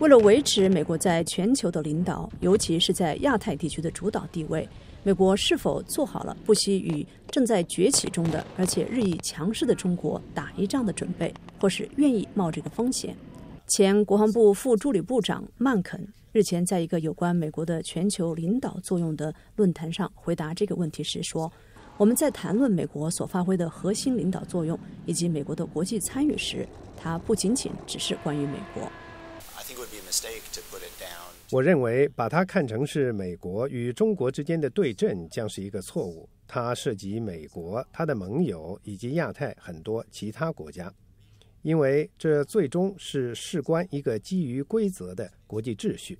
为了维持美国在全球的领导，尤其是在亚太地区的主导地位，美国是否做好了不惜与正在崛起中的而且日益强势的中国打一仗的准备，或是愿意冒这个风险？前国防部副助理部长曼肯日前在一个有关美国的全球领导作用的论坛上回答这个问题时说：“我们在谈论美国所发挥的核心领导作用以及美国的国际参与时，它不仅仅只是关于美国。”我认为把它看成是美国与中国之间的对阵将是一个错误。它涉及美国、它的盟友以及亚太很多其他国家，因为这最终是事关一个基于规则的国际秩序。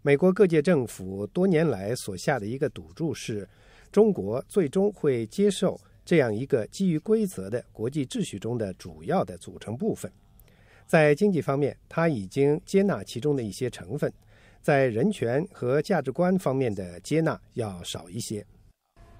美国各界政府多年来所下的一个赌注是，中国最终会接受这样一个基于规则的国际秩序中的主要的组成部分。在经济方面，他已经接纳其中的一些成分，在人权和价值观方面的接纳要少一些。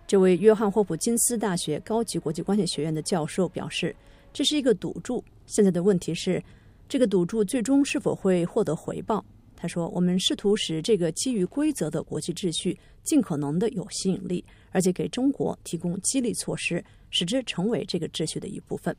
这位约翰霍普金斯大学高级国际关系学院的教授表示：“这是一个赌注，现在的问题是，这个赌注最终是否会获得回报？”他说：“我们试图使这个基于规则的国际秩序尽可能的有吸引力，而且给中国提供激励措施，使之成为这个秩序的一部分。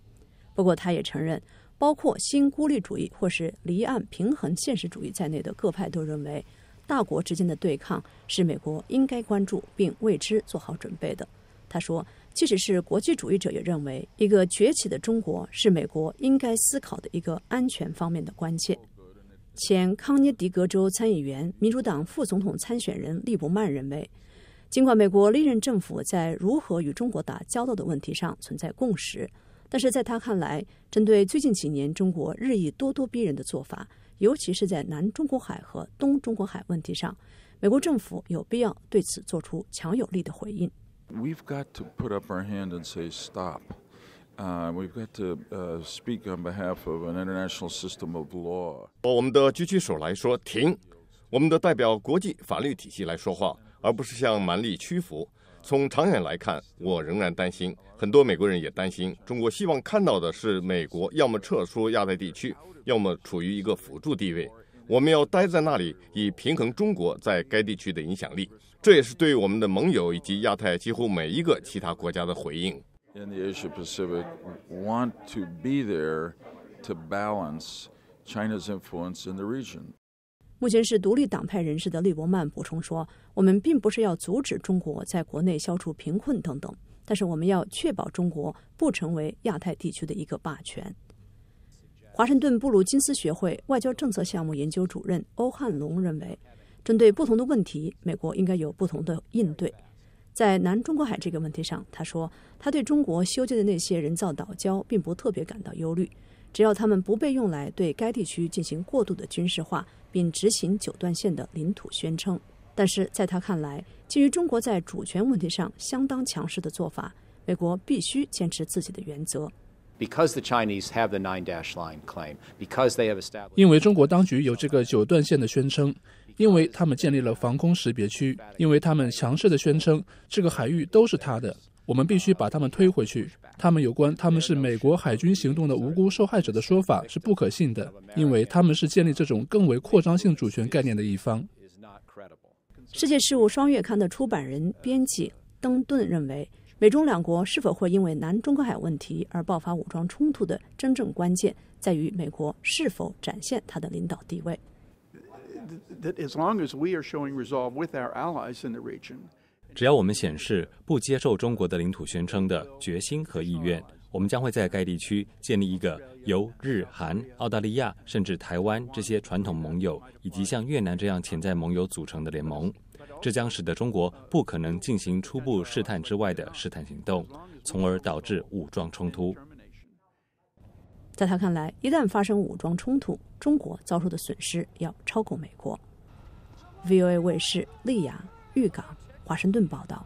不过，他也承认。”包括新孤立主义或是离岸平衡现实主义在内的各派都认为，大国之间的对抗是美国应该关注并为之做好准备的。他说，即使是国际主义者也认为，一个崛起的中国是美国应该思考的一个安全方面的关键。前康涅狄格州参议员、民主党副总统参选人利伯曼认为，尽管美国历任政府在如何与中国打交道的问题上存在共识。但是在他看来，针对最近几年中国日益咄咄逼人的做法，尤其是在南中国海和东中国海问题上，美国政府有必要对此做出强有力的回应。We've got to put up our hand and say stop. Uh, we've got to speak on behalf of an international system of law. 用我们的举起手来说停，我们的代表国际法律体系来说话，而不是向蛮力屈服。从长远来看，我仍然担心，很多美国人也担心。中国希望看到的是，美国要么撤出亚太地区，要么处于一个辅助地位。我们要待在那里，以平衡中国在该地区的影响力。这也是对我们的盟友以及亚太几乎每一个其他国家的回应。目前是独立党派人士的利伯曼补充说：“我们并不是要阻止中国在国内消除贫困等等，但是我们要确保中国不成为亚太地区的一个霸权。”华盛顿布鲁金斯学会外交政策项目研究主任欧汉龙认为，针对不同的问题，美国应该有不同的应对。在南中国海这个问题上，他说，他对中国修建的那些人造岛礁并不特别感到忧虑。只要他们不被用来对该地区进行过度的军事化，并执行九段线的领土宣称，但是在他看来，基于中国在主权问题上相当强势的做法，美国必须坚持自己的原则。因为中国当局有这个九段线的宣称，因为他们建立了防空识别区，因为他们强势的宣称这个海域都是他的。我们必须把他们推回去。他们有关他们是美国海军行动的无辜受害者的说法是不可信的，因为他们是建立这种更为扩张性主权概念的一方。世界事务双月刊的出版人、编辑登顿认为，美中两国是否会因为南中国海问题而爆发武装冲突的真正关键在于美国是否展现他的领导地位。as long as we are showing resolve with our allies in the region. 只要我们显示不接受中国的领土宣称的决心和意愿，我们将会在该地区建立一个由日韩、澳大利亚甚至台湾这些传统盟友，以及像越南这样潜在盟友组成的联盟。这将使得中国不可能进行初步试探之外的试探行动，从而导致武装冲突。在他看来，一旦发生武装冲突，中国遭受的损失要超过美国。VOA 卫视利雅豫港。华盛顿报道。